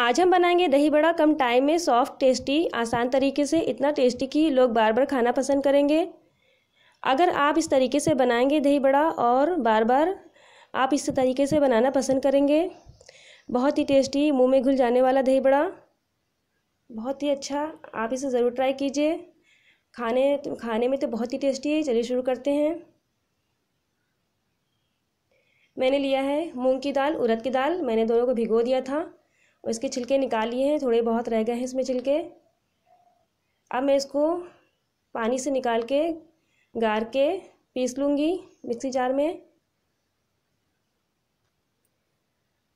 आज हम बनाएंगे दही बड़ा कम टाइम में सॉफ्ट टेस्टी आसान तरीके से इतना टेस्टी कि लोग बार बार खाना पसंद करेंगे अगर आप इस तरीके से बनाएंगे दही बड़ा और बार बार आप इस तरीके से बनाना पसंद करेंगे बहुत ही टेस्टी मुंह में घुल जाने वाला दही बड़ा बहुत ही अच्छा आप इसे ज़रूर ट्राई कीजिए खाने खाने में तो बहुत ही टेस्टी है चलिए शुरू करते हैं मैंने लिया है मूंग की दाल उड़द की दाल मैंने दोनों को भिगो दिया था और इसके छिलके निकाल लिए हैं थोड़े बहुत रह गए हैं इसमें छिलके अब मैं इसको पानी से निकाल के गार के पीस लूँगी मिक्सी जार में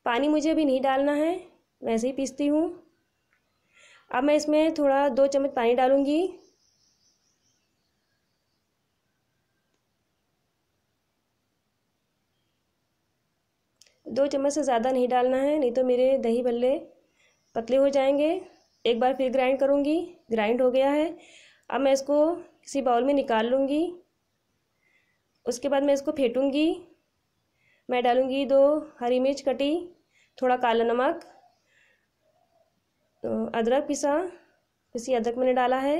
पानी मुझे अभी नहीं डालना है वैसे ही पीसती हूँ अब मैं इसमें थोड़ा दो चम्मच पानी डालूँगी दो चम्मच से ज़्यादा नहीं डालना है नहीं तो मेरे दही भल्ले पतले हो जाएंगे एक बार फिर ग्राइंड करूँगी ग्राइंड हो गया है अब मैं इसको किसी बाउल में निकाल लूँगी उसके बाद मैं इसको फेंटूँगी मैं डालूँगी दो हरी मिर्च कटी थोड़ा काला नमक तो अदरक पिसा पिसी अदरक मैंने डाला है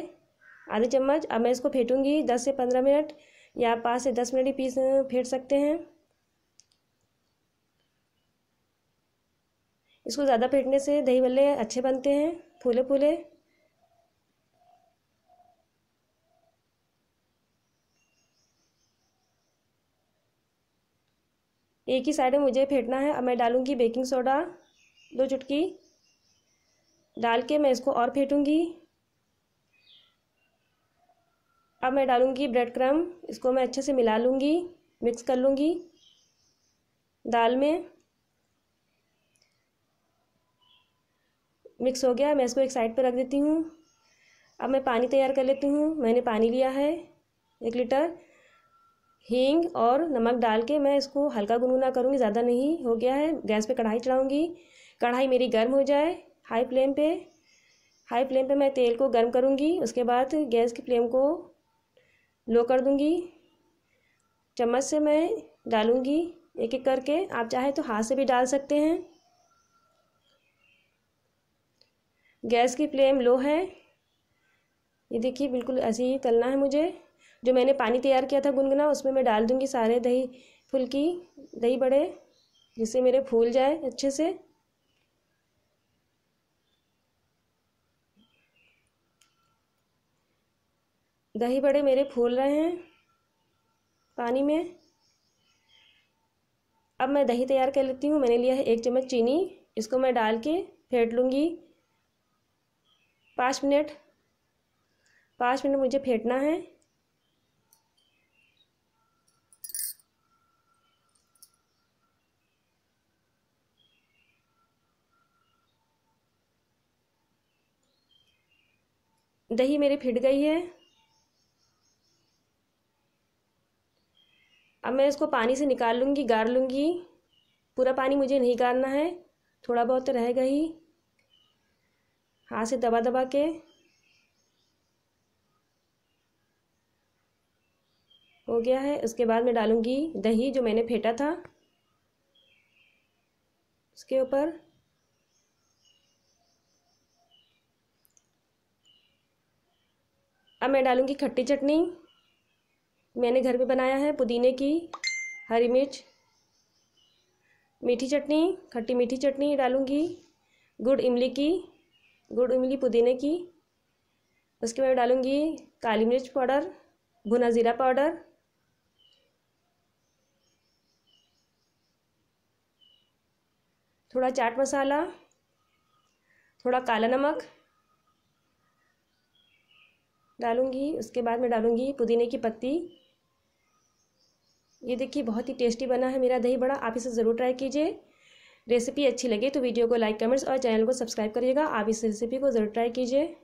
आधे चम्मच अब मैं इसको फेंटूँगी दस से पंद्रह मिनट या पाँच से दस मिनट ही पीस फेंट सकते हैं इसको ज़्यादा फेंटने से दही बल्ले अच्छे बनते हैं फूले फूले एक ही साइड में मुझे फेंटना है अब मैं डालूंगी बेकिंग सोडा दो चुटकी डाल के मैं इसको और फेंटूंगी अब मैं डालूंगी ब्रेड क्रम इसको मैं अच्छे से मिला लूँगी मिक्स कर लूँगी दाल में मिक्स हो गया मैं इसको एक साइड पर रख देती हूँ अब मैं पानी तैयार कर लेती हूँ मैंने पानी लिया है एक लीटर हींग और नमक डाल के मैं इसको हल्का गुनगुना करूँगी ज़्यादा नहीं हो गया है गैस पे कढ़ाई चढ़ाऊँगी कढ़ाई मेरी गर्म हो जाए हाई फ्लेम पे हाई फ्लेम पे मैं तेल को गर्म करूँगी उसके बाद गैस की फ्लेम को लो कर दूँगी चम्मच से मैं डालूँगी एक एक करके आप चाहे तो हाथ से भी डाल सकते हैं गैस की फ्लेम लो है ये देखिए बिल्कुल ऐसे ही तलना है मुझे जो मैंने पानी तैयार किया था गुनगुना उसमें मैं डाल दूँगी सारे दही फुल्की दही बड़े जिससे मेरे फूल जाए अच्छे से दही बड़े मेरे फूल रहे हैं पानी में अब मैं दही तैयार कर लेती हूँ मैंने लिया है एक चम्मच चीनी इसको मैं डाल के फेंट लूँगी पाँच मिनट पाँच मिनट मुझे फेंटना है दही मेरी फिट गई है अब मैं इसको पानी से निकाल लूँगी गार लूँगी पूरा पानी मुझे नहीं गारना है थोड़ा बहुत तो रह रहेगा ही हाथ से दबा दबा के हो गया है उसके बाद मैं डालूँगी दही जो मैंने फेंटा था उसके ऊपर अब मैं डालूँगी खट्टी चटनी मैंने घर पे बनाया है पुदीने की हरी मिर्च मीठी चटनी खट्टी मीठी चटनी डालूँगी गुड़ इमली की गुड़ इमली पुदीने की उसके बाद डालूँगी काली मिर्च पाउडर भुना ज़ीरा पाउडर थोड़ा चाट मसाला थोड़ा काला नमक डालूँगी उसके बाद मैं डालूँगी पुदीने की पत्ती ये देखिए बहुत ही टेस्टी बना है मेरा दही बड़ा आप इसे ज़रूर ट्राई कीजिए रेसिपी अच्छी लगे तो वीडियो को लाइक कमेंट्स और चैनल को सब्सक्राइब करिएगा आप इस रेसिपी को ज़रूर ट्राई कीजिए